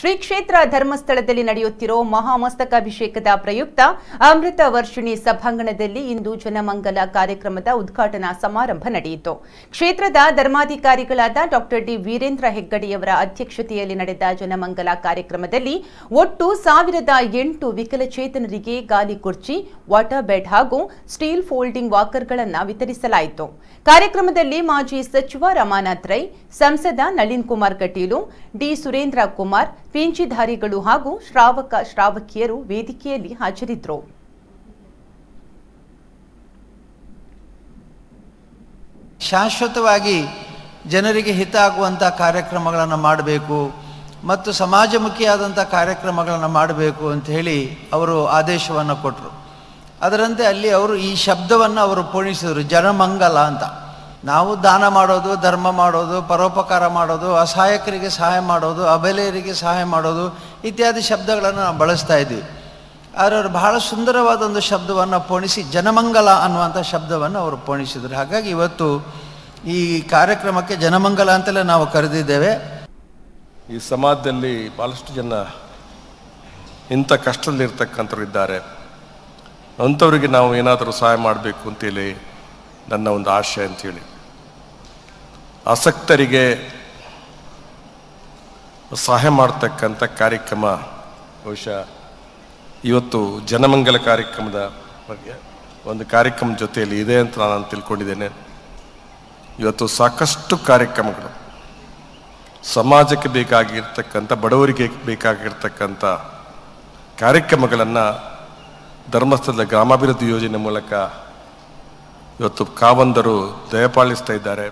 ಶ್ರೀ ಕ್ಷೇತ್ರ ಧರ್ಮಸ್ಥಳದಲ್ಲಿ ನಡೆಯುತ್ತಿರೋ ಮಹಾಮಸ್ತಕಾಭಿಷೇಕದ ಪ್ರಯುಕ್ತ ಅಮೃತ ವರ್ಷಿಣಿ ಸಭಾಂಗಣದಲ್ಲಿ ಇಂದು ಜನಮಂಗಲ ಕಾರ್ಯಕ್ರಮದ ಉದ್ಘಾಟನಾ ಸಮಾರಂಭ ನಡೆಯಿತು ಕ್ಷೇತ್ರದ ಧರ್ಮಾಧಿಕಾರಿಗಳಾದ ಡಾಕ್ಟರ್ ಡಿ ವೀರೇಂದ್ರ ಹೆಗ್ಗಡೆಯವರ ಅಧ್ಯಕ್ಷತೆಯಲ್ಲಿ ನಡೆದ ಜನಮಂಗಲ ಕಾರ್ಯಕ್ರಮದಲ್ಲಿ ಒಟ್ಟು ಸಾವಿರದ ಎಂಟು ವಿಕಲಚೇತನರಿಗೆ ಗಾಲಿ ಕುರ್ಚಿ ವಾಟರ್ ಬೆಡ್ ಹಾಗೂ ಸ್ಟೀಲ್ ಫೋಲ್ಡಿಂಗ್ ವಾಕರ್ಗಳನ್ನು ವಿತರಿಸಲಾಯಿತು ಕಾರ್ಯಕ್ರಮದಲ್ಲಿ ಮಾಜಿ ಸಚಿವ ರಮಾನಾಥ್ ರೈ ಸಂಸದ ನಳಿನ್ ಕುಮಾರ್ ಕಟೀಲು ಡಿ ಸುರೇಂದ್ರ ಕುಮಾರ್ ಪಿಂಚಿಧಾರಿಗಳು ಹಾಗೂ ಶ್ರಾವಕ ಶ್ರಾವಕಿಯರು ವೇದಿಕೆಯಲ್ಲಿ ಹಾಜರಿದ್ದರು ಶಾಶ್ವತವಾಗಿ ಜನರಿಗೆ ಹಿತ ಆಗುವಂಥ ಕಾರ್ಯಕ್ರಮಗಳನ್ನು ಮಾಡಬೇಕು ಮತ್ತು ಸಮಾಜಮುಖಿಯಾದಂಥ ಕಾರ್ಯಕ್ರಮಗಳನ್ನು ಮಾಡಬೇಕು ಅಂತ ಹೇಳಿ ಅವರು ಆದೇಶವನ್ನು ಕೊಟ್ಟರು ಅದರಂತೆ ಅಲ್ಲಿ ಅವರು ಈ ಶಬ್ದವನ್ನು ಅವರು ಪೂರ್ಣಿಸಿದರು ಜನಮಂಗಲ ಅಂತ ನಾವು ದಾನ ಮಾಡೋದು ಧರ್ಮ ಮಾಡೋದು ಪರೋಪಕಾರ ಮಾಡೋದು ಅಸಹಾಯಕರಿಗೆ ಸಹಾಯ ಮಾಡೋದು ಅಬಲೆಯರಿಗೆ ಸಹಾಯ ಮಾಡೋದು ಇತ್ಯಾದಿ ಶಬ್ದಗಳನ್ನು ನಾವು ಬಳಸ್ತಾ ಇದ್ವಿ ಆದರೆ ಅವರು ಬಹಳ ಸುಂದರವಾದ ಒಂದು ಶಬ್ದವನ್ನು ಪೋಣಿಸಿ ಜನಮಂಗಲ ಅನ್ನುವಂಥ ಶಬ್ದವನ್ನು ಅವರು ಪೋಣಿಸಿದರು ಹಾಗಾಗಿ ಇವತ್ತು ಈ ಕಾರ್ಯಕ್ರಮಕ್ಕೆ ಜನಮಂಗಲ ಅಂತಲೇ ನಾವು ಕರೆದಿದ್ದೇವೆ ಈ ಸಮಾಜದಲ್ಲಿ ಭಾಳಷ್ಟು ಜನ ಇಂಥ ಕಷ್ಟದಲ್ಲಿರ್ತಕ್ಕಂಥವ್ರು ಇದ್ದಾರೆ ಅಂಥವರಿಗೆ ನಾವು ಏನಾದರೂ ಸಹಾಯ ಮಾಡಬೇಕು ಅಂತೇಳಿ ನನ್ನ ಒಂದು ಆಶೆ ಅಂತೇಳಿ ಆಸಕ್ತರಿಗೆ ಸಹಾಯ ಮಾಡ್ತಕ್ಕಂಥ ಕಾರ್ಯಕ್ರಮ ಬಹುಶಃ ಇವತ್ತು ಜನಮಂಗಲ ಕಾರ್ಯಕ್ರಮದ ಬಗ್ಗೆ ಒಂದು ಕಾರ್ಯಕ್ರಮ ಜೊತೆಯಲ್ಲಿ ಇದೆ ಅಂತ ನಾನು ತಿಳ್ಕೊಂಡಿದ್ದೇನೆ ಇವತ್ತು ಸಾಕಷ್ಟು ಕಾರ್ಯಕ್ರಮಗಳು ಸಮಾಜಕ್ಕೆ ಬೇಕಾಗಿರ್ತಕ್ಕಂಥ ಬಡವರಿಗೆ ಬೇಕಾಗಿರ್ತಕ್ಕಂಥ ಕಾರ್ಯಕ್ರಮಗಳನ್ನು ಧರ್ಮಸ್ಥಳದ ಗ್ರಾಮಾಭಿವೃದ್ಧಿ ಯೋಜನೆ ಮೂಲಕ ಇವತ್ತು ಕಾವಂದರು ದಯಪಾಲಿಸ್ತಾ ಇದ್ದಾರೆ